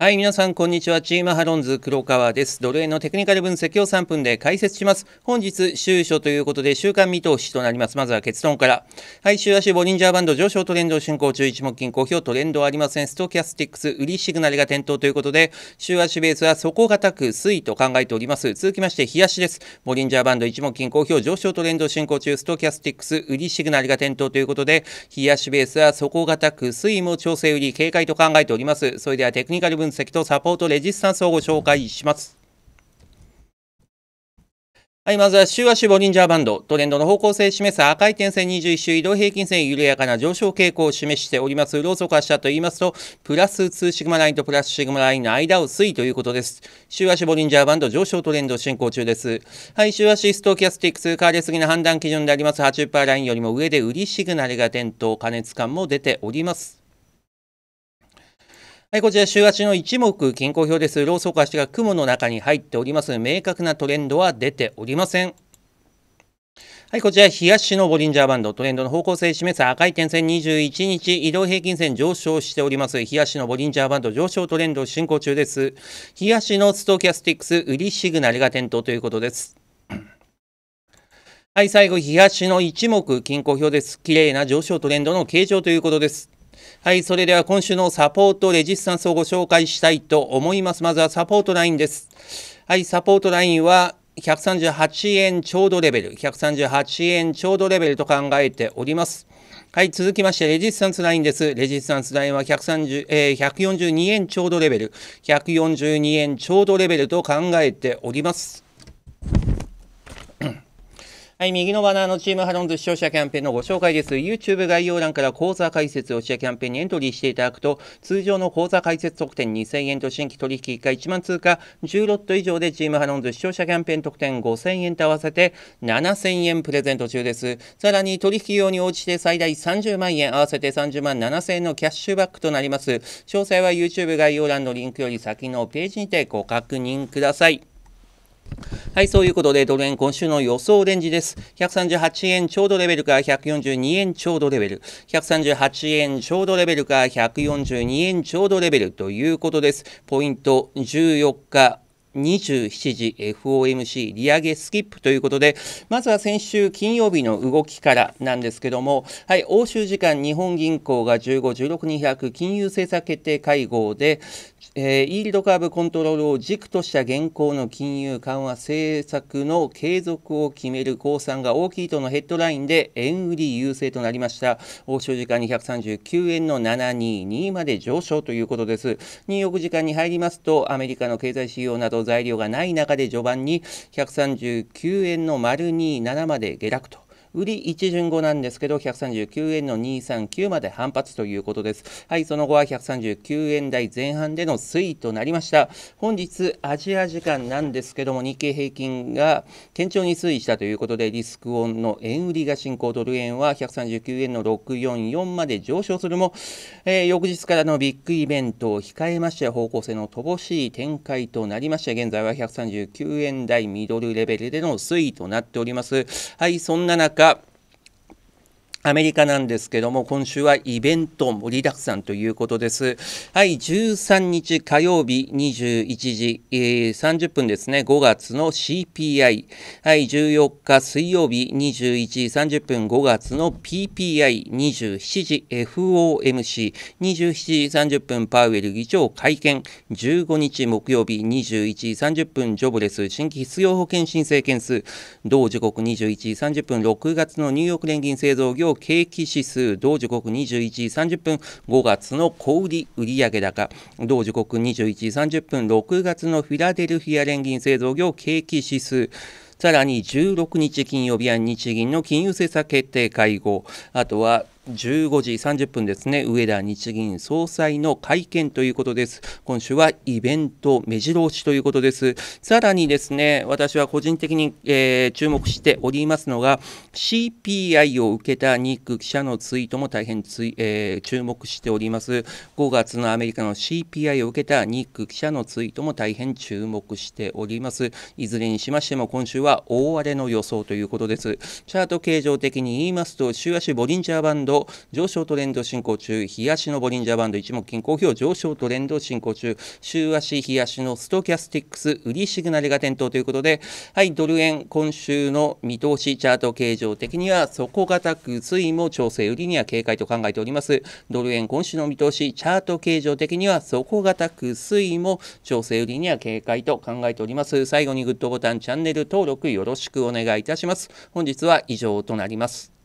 はい、皆さん、こんにちは。チームハロンズ黒川です。ドル円のテクニカル分析を3分で解説します。本日、週初ということで、週間見通しとなります。まずは結論から。はい、週足、ボリンジャーバンド上昇トレンド進行中、一目金好表トレンドありません。ストキャスティックス、売りシグナルが点灯ということで、週足ベースは底堅く推移と考えております。続きまして、や足です。ボリンジャーバンド一目金好表上昇トレンド進行中、ストキャスティックス、売りシグナルが点灯ということで、日足ベースは底堅く推移も調整売り、警戒と考えております。それでは、テクニカル分析析とサポートレジスタンスをご紹介します。はい、まずは週足ボリンジャーバンド。トレンドの方向性を示す赤い点線21周移動平均線緩やかな上昇傾向を示しております。ローソク足だと言いますと、プラス2シグマラインとプラスシグマラインの間を推移ということです。週足ボリンジャーバンド上昇トレンド進行中です。はい、週足ストーキャスティックス、変わりすぎな判断基準であります80%ラインよりも上で売りシグナルが点灯、加熱感も出ております。はい、こちら週足の一目均衡表です。ローソク足が雲の中に入っております。明確なトレンドは出ておりません。はい、こちら、日足のボリンジャーバンド、トレンドの方向性示す赤い点線21日、移動平均線上昇しております。日足のボリンジャーバンド上昇トレンド進行中です。日足のストキャスティックス、売りシグナルが点灯ということです。はい、最後、日足の一目均衡表です。綺麗な上昇トレンドの形状ということです。はい、それでは今週のサポートレジスタンスをご紹介したいと思います。まずはサポートラインです。はい、サポートラインは138円ちょうどレベル、138円ちょうどレベルと考えております。はい、続きまして、レジスタンスラインです。レジスタンスラインは130、えー、142円ちょうどレベル、142円ちょうどレベルと考えております。はい、右のバナーのチームハロンズ視聴者キャンペーンのご紹介です。YouTube 概要欄から講座解説をシェアキャンペーンにエントリーしていただくと、通常の講座解説特典2000円と新規取引1回1万通貨、10ロット以上でチームハロンズ視聴者キャンペーン特典5000円と合わせて7000円プレゼント中です。さらに取引用に応じて最大30万円、合わせて30万7000円のキャッシュバックとなります。詳細は YouTube 概要欄のリンクより先のページにてご確認ください。はい、そういうことで、ドル円今週の予想レンジです。138円ちょうどレベルか142円ちょうどレベル。138円ちょうどレベルか142円ちょうどレベルということです。ポイント14日27時 FOMC 利上げスキップということでまずは先週金曜日の動きからなんですけども、はい、欧州時間日本銀行が15、16、200金融政策決定会合で、えー、イールドカーブコントロールを軸とした現行の金融緩和政策の継続を決める公算が大きいとのヘッドラインで円売り優勢となりました欧州時間239円の722まで上昇ということですニューヨーク時間に入りますとアメリカの経済指標など材料がない中で序盤に139円の丸27まで下落と売り一巡後なんですけど139円の239まで反発ということですはいその後は139円台前半での推移となりました本日アジア時間なんですけども日経平均が堅調に推移したということでリスクオンの円売りが進行ドル円は139円の644まで上昇するも、えー、翌日からのビッグイベントを控えまして方向性の乏しい展開となりまして現在は139円台ミドルレベルでの推移となっておりますはいそんな中 up. アメリカなんですけども、今週はイベント盛りだくさんということです。はい、13日火曜日21時、えー、30分ですね、5月の CPI。はい、14日水曜日21時30分、5月の PPI27 時 FOMC。27時30分、パウエル議長会見。15日木曜日21時30分、ジョブレス新規失業保険申請件数。同時刻21時30分、6月のニューヨーク連銀製造業況景気指数同時刻21時30分5月の小売売上高同時刻21時30分6月のフィラデルフィア連銀製造業景気指数さらに16日金曜日は日銀の金融政策決定会合あとは15時30分ですね、上田日銀総裁の会見ということです。今週はイベント目白押しということです。さらにですね、私は個人的に、えー、注目しておりますのが、CPI を受けたニック記者のツイートも大変つい、えー、注目しております。5月のアメリカの CPI を受けたニック記者のツイートも大変注目しております。いずれにしましても、今週は大荒れの予想ということです。チャート形状的に言いますと、週足ボリンジャーバンド上昇トレンド進行中日足のボリンジャーバンド一目均衡表上昇トレンド進行中週足日足のストキャスティックス売りシグナルが点灯ということではいドル円今週の見通しチャート形状的には底堅く推移も調整売りには警戒と考えておりますドル円今週の見通しチャート形状的には底堅く推移も調整売りには警戒と考えております最後にグッドボタンチャンネル登録よろしくお願いいたします本日は以上となります